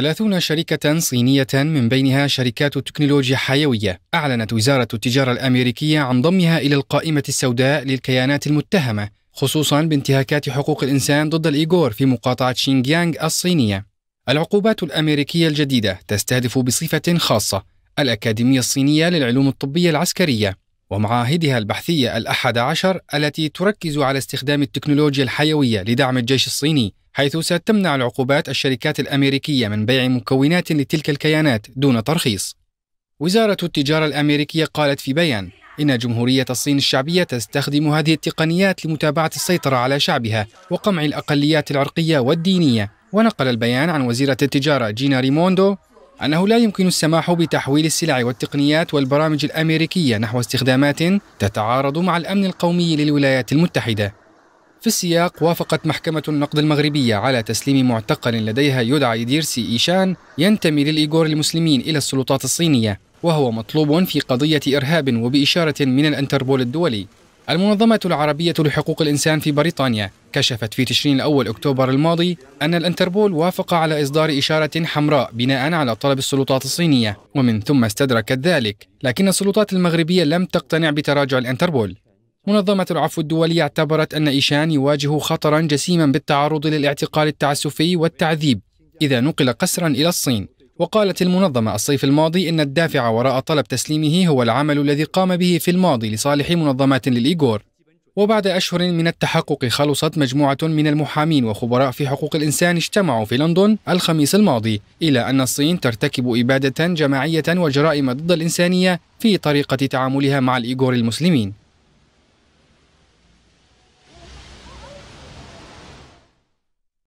30 شركة صينية من بينها شركات تكنولوجيا حيوية أعلنت وزارة التجارة الأمريكية عن ضمها إلى القائمة السوداء للكيانات المتهمة خصوصا بانتهاكات حقوق الإنسان ضد الإيغور في مقاطعة شينجيانغ الصينية العقوبات الأمريكية الجديدة تستهدف بصفة خاصة الأكاديمية الصينية للعلوم الطبية العسكرية ومعاهدها البحثية الأحد عشر التي تركز على استخدام التكنولوجيا الحيوية لدعم الجيش الصيني حيث ستمنع العقوبات الشركات الأمريكية من بيع مكونات لتلك الكيانات دون ترخيص. وزارة التجارة الأمريكية قالت في بيان إن جمهورية الصين الشعبية تستخدم هذه التقنيات لمتابعة السيطرة على شعبها وقمع الأقليات العرقية والدينية ونقل البيان عن وزيرة التجارة جينا ريموندو أنه لا يمكن السماح بتحويل السلع والتقنيات والبرامج الأمريكية نحو استخدامات تتعارض مع الأمن القومي للولايات المتحدة في السياق وافقت محكمة النقد المغربية على تسليم معتقل لديها يدعى ديرسي إيشان ينتمي للإيغور المسلمين إلى السلطات الصينية وهو مطلوب في قضية إرهاب وبإشارة من الأنتربول الدولي المنظمة العربية لحقوق الإنسان في بريطانيا كشفت في تشرين الأول أكتوبر الماضي أن الأنتربول وافق على إصدار إشارة حمراء بناء على طلب السلطات الصينية ومن ثم استدركت ذلك لكن السلطات المغربية لم تقتنع بتراجع الأنتربول منظمة العفو الدولية اعتبرت أن إيشان يواجه خطرا جسيما بالتعرض للاعتقال التعسفي والتعذيب إذا نقل قسرا إلى الصين وقالت المنظمة الصيف الماضي إن الدافع وراء طلب تسليمه هو العمل الذي قام به في الماضي لصالح منظمات للإيغور وبعد أشهر من التحقق خلصت مجموعة من المحامين وخبراء في حقوق الإنسان اجتمعوا في لندن الخميس الماضي إلى أن الصين ترتكب إبادة جماعية وجرائم ضد الإنسانية في طريقة تعاملها مع الإيغور المسلمين